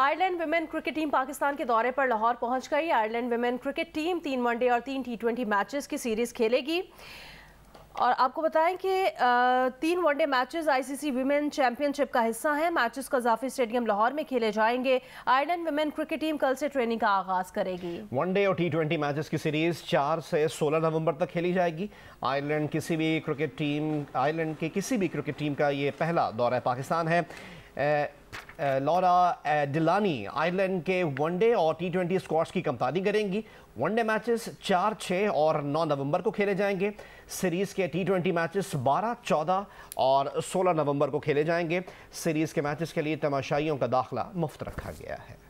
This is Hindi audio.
Ireland women cricket team Pakistan के दौरे पर लाहौर पहुंच गई आयरलैंड वुमेन क्रिकेट टीम तीन वनडे और तीन टी मैचेस की सीरीज़ खेलेगी और आपको बताएं कि तीन one day matches ICC women championship का हिस्सा हैं मैचेस कजाफी स्टेडियम लाहौर में खेले जाएंगे आयरलैंड वीमेन क्रिकेट टीम कल से ट्रेनिंग का आगाज करेगी वनडे और टी मैचेस की सीरीज 4 से 16 नवंबर तक खेली जाएगी आयरलैंड किसी भी क्रिकेट टीम आयरलैंड के किसी भी क्रिकेट टीम का ये पहला दौरा पाकिस्तान है लॉरा डिलानी आयरलैंड के वनडे और टी ट्वेंटी स्क्वाश की कप्तानी करेंगी वनडे मैचेस चार छः और नौ नवंबर को खेले जाएंगे सीरीज़ के टी ट्वेंटी मैचेस बारह चौदह और सोलह नवंबर को खेले जाएंगे सीरीज़ के मैचेस के लिए तमाशाइयों का दाखिला मुफ्त रखा गया है